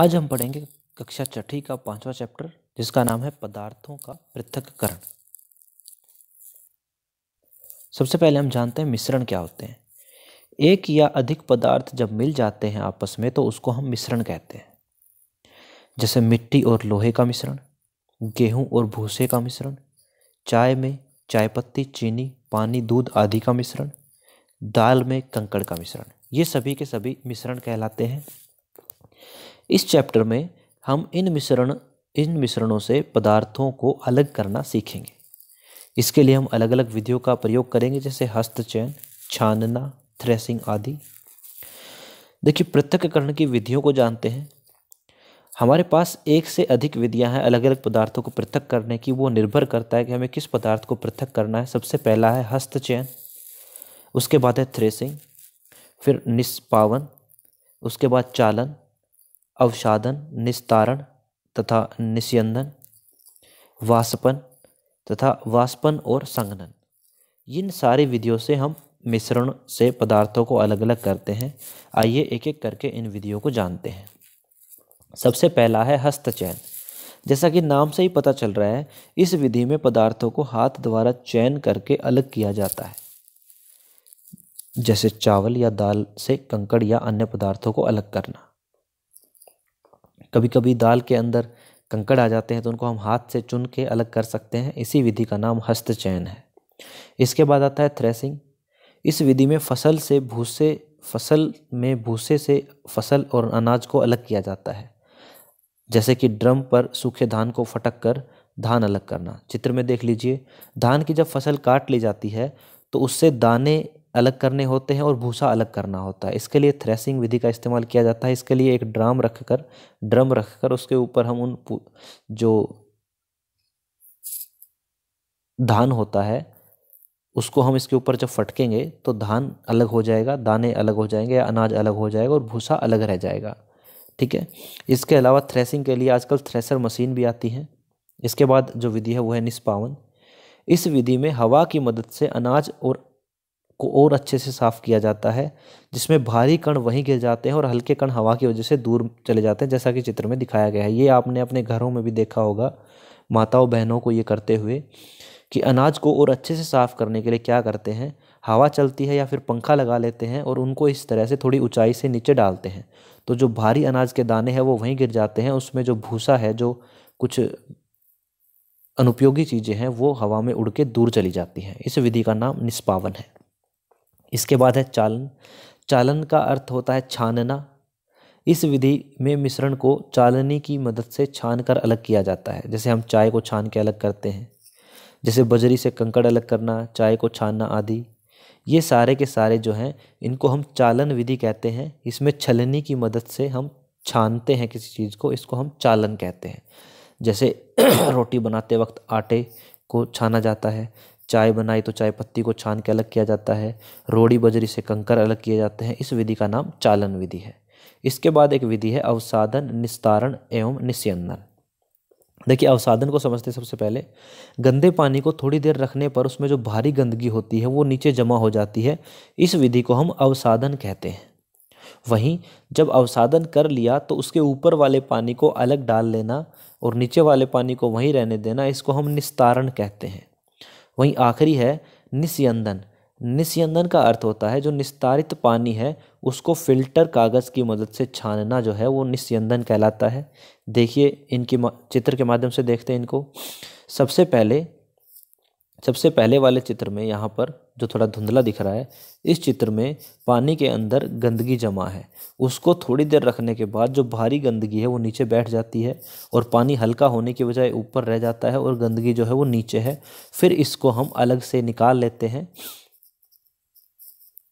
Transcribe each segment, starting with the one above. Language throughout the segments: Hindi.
आज हम पढ़ेंगे कक्षा छठी का पांचवा चैप्टर जिसका नाम है पदार्थों का पृथककरण सबसे पहले हम जानते हैं मिश्रण क्या होते हैं एक या अधिक पदार्थ जब मिल जाते हैं आपस में तो उसको हम मिश्रण कहते हैं जैसे मिट्टी और लोहे का मिश्रण गेहूं और भूसे का मिश्रण चाय में चाय पत्ती चीनी पानी दूध आदि का मिश्रण दाल में कंकड़ का मिश्रण ये सभी के सभी मिश्रण कहलाते हैं इस चैप्टर में हम इन मिश्रण इन मिश्रणों से पदार्थों को अलग करना सीखेंगे इसके लिए हम अलग अलग विधियों का प्रयोग करेंगे जैसे हस्तचयन छानना थ्रेसिंग आदि देखिए पृथककरण की विधियों को जानते हैं हमारे पास एक से अधिक विधियां हैं अलग अलग पदार्थों को पृथक करने की वो निर्भर करता है कि हमें किस पदार्थ को पृथक करना है सबसे पहला है हस्तचयन उसके बाद है थ्रेसिंग फिर निष्पावन उसके बाद चालन अवसादन निस्तारण तथा निस्यंदन वाष्पन तथा वाष्पन और संगनन इन सारी विधियों से हम मिश्रण से पदार्थों को अलग अलग करते हैं आइए एक एक करके इन विधियों को जानते हैं सबसे पहला है हस्तचयन जैसा कि नाम से ही पता चल रहा है इस विधि में पदार्थों को हाथ द्वारा चयन करके अलग किया जाता है जैसे चावल या दाल से कंकड़ या अन्य पदार्थों को अलग करना कभी कभी दाल के अंदर कंकड़ आ जाते हैं तो उनको हम हाथ से चुन के अलग कर सकते हैं इसी विधि का नाम हस्त चयन है इसके बाद आता है थ्रेसिंग इस विधि में फसल से भूसे फसल में भूसे से फसल और अनाज को अलग किया जाता है जैसे कि ड्रम पर सूखे धान को फटक कर धान अलग करना चित्र में देख लीजिए धान की जब फसल काट ली जाती है तो उससे दाने अलग करने होते हैं और भूसा अलग करना होता है इसके लिए थ्रेसिंग विधि का इस्तेमाल किया जाता है इसके लिए एक ड्राम रख कर ड्रम रख कर उसके ऊपर हम उन जो धान होता है उसको हम इसके ऊपर जब फटकेंगे तो धान अलग हो जाएगा दाने अलग हो जाएंगे या अनाज अलग हो जाएगा और भूसा अलग रह जाएगा ठीक है इसके अलावा थ्रेसिंग के लिए आजकल थ्रेसर मशीन भी आती है इसके बाद जो विधि है वो है निष्पावन इस विधि में हवा की मदद से अनाज और को और अच्छे से साफ किया जाता है जिसमें भारी कण वहीं गिर जाते हैं और हल्के कण हवा की वजह से दूर चले जाते हैं जैसा कि चित्र में दिखाया गया है ये आपने अपने घरों में भी देखा होगा माताओं बहनों को ये करते हुए कि अनाज को और अच्छे से साफ़ करने के लिए क्या करते हैं हवा चलती है या फिर पंखा लगा लेते हैं और उनको इस तरह से थोड़ी ऊंचाई से नीचे डालते हैं तो जो भारी अनाज के दाने हैं वो वहीं गिर जाते हैं उसमें जो भूसा है जो कुछ अनुपयोगी चीज़ें हैं वो हवा में उड़ के दूर चली जाती हैं इस विधि का नाम निष्पावन है इसके बाद है चालन चालन का अर्थ होता है छानना इस विधि में मिश्रण को चालनी की मदद से छान कर अलग किया जाता है जैसे हम चाय को छान के अलग करते हैं जैसे बजरी से कंकड़ अलग करना चाय को छानना आदि ये सारे के सारे जो हैं इनको हम चालन विधि कहते हैं इसमें छलनी की मदद से हम छानते हैं किसी चीज़ को इसको हम चालन कहते हैं जैसे रोटी बनाते वक्त आटे को छाना जाता है चाय बनाई तो चाय पत्ती को छान के अलग किया जाता है रोड़ी बजरी से कंकर अलग किए जाते हैं इस विधि का नाम चालन विधि है इसके बाद एक विधि है अवसाधन निस्तारण एवं निस्यंदन देखिए अवसाधन को समझते सबसे पहले गंदे पानी को थोड़ी देर रखने पर उसमें जो भारी गंदगी होती है वो नीचे जमा हो जाती है इस विधि को हम अवसाधन कहते हैं वहीं जब अवसाधन कर लिया तो उसके ऊपर वाले पानी को अलग डाल लेना और नीचे वाले पानी को वहीं रहने देना इसको हम निस्तारण कहते हैं वहीं आखिरी है निस्यंदन निस्यंदन का अर्थ होता है जो निस्तारित पानी है उसको फिल्टर कागज़ की मदद से छानना जो है वो निस्यंदन कहलाता है देखिए इनके चित्र के माध्यम से देखते हैं इनको सबसे पहले सबसे पहले वाले चित्र में यहाँ पर जो थोड़ा धुंधला दिख रहा है इस चित्र में पानी के अंदर गंदगी जमा है उसको थोड़ी देर रखने के बाद जो भारी गंदगी है वो नीचे बैठ जाती है और पानी हल्का होने की बजाय ऊपर रह जाता है और गंदगी जो है वो नीचे है फिर इसको हम अलग से निकाल लेते हैं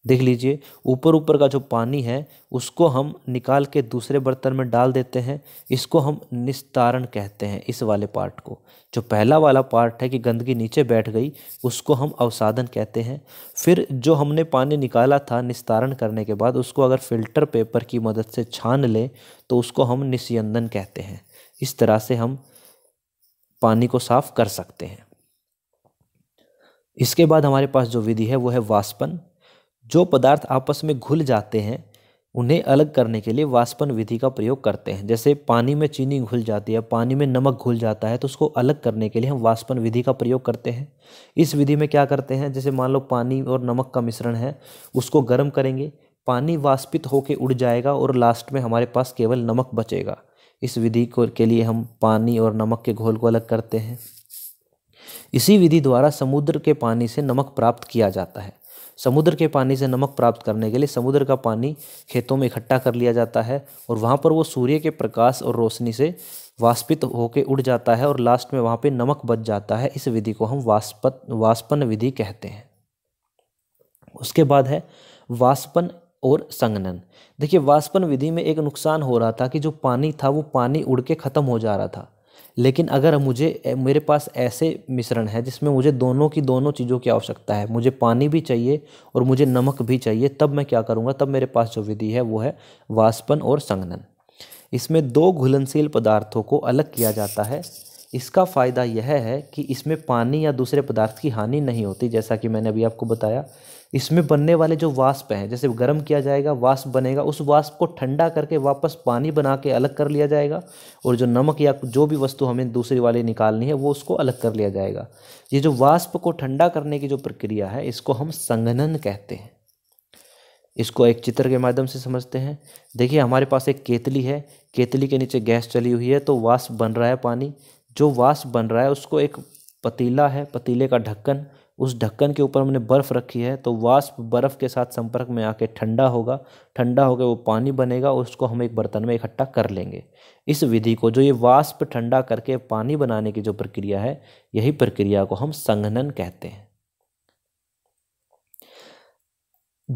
देख लीजिए ऊपर ऊपर का जो पानी है उसको हम निकाल के दूसरे बर्तन में डाल देते हैं इसको हम निस्तारण कहते हैं इस वाले पार्ट को जो पहला वाला पार्ट है कि गंदगी नीचे बैठ गई उसको हम अवसादन कहते हैं फिर जो हमने पानी निकाला था निस्तारण करने के बाद उसको अगर फिल्टर पेपर की मदद से छान लें तो उसको हम निस्यंदन कहते हैं इस तरह से हम पानी को साफ़ कर सकते हैं इसके बाद हमारे पास जो विधि है वो है वास्पन जो पदार्थ आपस में घुल जाते हैं उन्हें अलग करने के लिए वाष्पन विधि का प्रयोग करते हैं जैसे पानी में चीनी घुल जाती है पानी में नमक घुल जाता है तो उसको अलग करने के लिए हम वाष्पन विधि का प्रयोग करते हैं इस विधि में क्या करते हैं जैसे मान लो पानी और नमक का मिश्रण है उसको गर्म करेंगे पानी वाष्पित होकर उड़ जाएगा और लास्ट में हमारे पास केवल नमक बचेगा इस विधि को के लिए हम पानी और नमक के घोल को अलग करते हैं इसी विधि द्वारा समुद्र के पानी से नमक प्राप्त किया जाता है समुद्र के पानी से नमक प्राप्त करने के लिए समुद्र का पानी खेतों में इकट्ठा कर लिया जाता है और वहाँ पर वो सूर्य के प्रकाश और रोशनी से वाष्पित होकर उड़ जाता है और लास्ट में वहाँ पे नमक बच जाता है इस विधि को हम वाष्पत वाष्पन विधि कहते हैं उसके बाद है वाष्पन और संगनन देखिए वाष्पन विधि में एक नुकसान हो रहा था कि जो पानी था वो पानी उड़ के ख़त्म हो जा रहा था लेकिन अगर मुझे मेरे पास ऐसे मिश्रण है जिसमें मुझे दोनों की दोनों चीज़ों की आवश्यकता है मुझे पानी भी चाहिए और मुझे नमक भी चाहिए तब मैं क्या करूँगा तब मेरे पास जो विधि है वो है वाष्पन और संगनन इसमें दो घुलनशील पदार्थों को अलग किया जाता है इसका फ़ायदा यह है कि इसमें पानी या दूसरे पदार्थ की हानि नहीं होती जैसा कि मैंने अभी आपको बताया इसमें बनने वाले जो वाष्प हैं जैसे गर्म किया जाएगा वाष्प बनेगा उस वाष्प को ठंडा करके वापस पानी बना के अलग कर लिया जाएगा और जो नमक या जो भी वस्तु हमें दूसरी वाली निकालनी है वो उसको अलग कर लिया जाएगा ये जो वाष्प को ठंडा करने की जो प्रक्रिया है इसको हम संघनन कहते हैं इसको एक चित्र के माध्यम से समझते हैं देखिए हमारे पास एक केतली है केतली के नीचे गैस चली हुई है तो वाष्प बन रहा है पानी जो वाष्प बन रहा है उसको एक पतीला है पतीले का ढक्कन उस ढक्कन के ऊपर हमने बर्फ़ रखी है तो वाष्प बर्फ़ के साथ संपर्क में आके ठंडा होगा ठंडा होकर वो पानी बनेगा उसको हम एक बर्तन में इकट्ठा कर लेंगे इस विधि को जो ये वाष्प ठंडा करके पानी बनाने की जो प्रक्रिया है यही प्रक्रिया को हम संघनन कहते हैं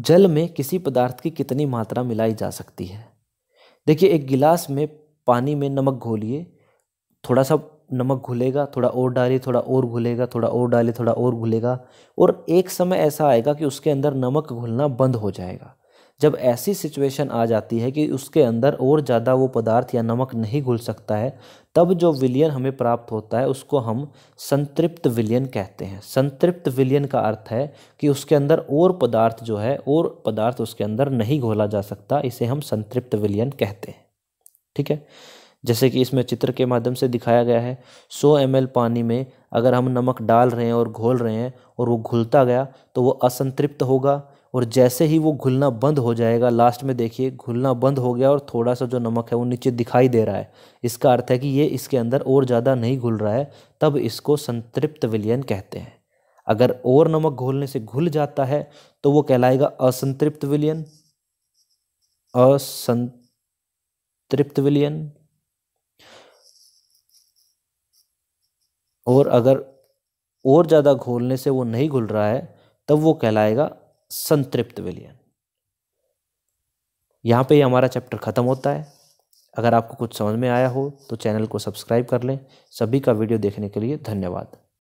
जल में किसी पदार्थ की कितनी मात्रा मिलाई जा सकती है देखिए एक गिलास में पानी में नमक घोलिए थोड़ा सा नमक घुलेगा थोड़ा और डालिए थोड़ा और घुलेगा थोड़ा और डालिए थोड़ा और घुलेगा और एक समय ऐसा आएगा कि उसके अंदर नमक घुलना बंद हो जाएगा जब ऐसी सिचुएशन आ जाती है कि उसके अंदर और ज़्यादा वो पदार्थ या नमक नहीं घुल सकता है तब जो विलियन हमें प्राप्त होता है उसको हम संतृप्त विलियन कहते हैं संतृप्त विलियन का अर्थ है कि उसके अंदर और पदार्थ जो है और पदार्थ उसके अंदर नहीं घोला जा सकता इसे हम संतृप्त विलियन कहते हैं ठीक है जैसे कि इसमें चित्र के माध्यम से दिखाया गया है 100 एम पानी में अगर हम नमक डाल रहे हैं और घोल रहे हैं और वो घुलता गया तो वो असंतृप्त होगा और जैसे ही वो घुलना बंद हो जाएगा लास्ट में देखिए घुलना बंद हो गया और थोड़ा सा जो नमक है वो नीचे दिखाई दे रहा है इसका अर्थ है कि ये इसके अंदर और ज़्यादा नहीं घुल रहा है तब इसको संतृप्त विलयन कहते हैं अगर और नमक घोलने से घुल जाता है तो वो कहलाएगा असंतृप्त विलयन असंतृप्त विलयन और अगर और ज़्यादा घोलने से वो नहीं घुल रहा है तब वो कहलाएगा संतृप्त विलियन यहाँ पे हमारा चैप्टर ख़त्म होता है अगर आपको कुछ समझ में आया हो तो चैनल को सब्सक्राइब कर लें सभी का वीडियो देखने के लिए धन्यवाद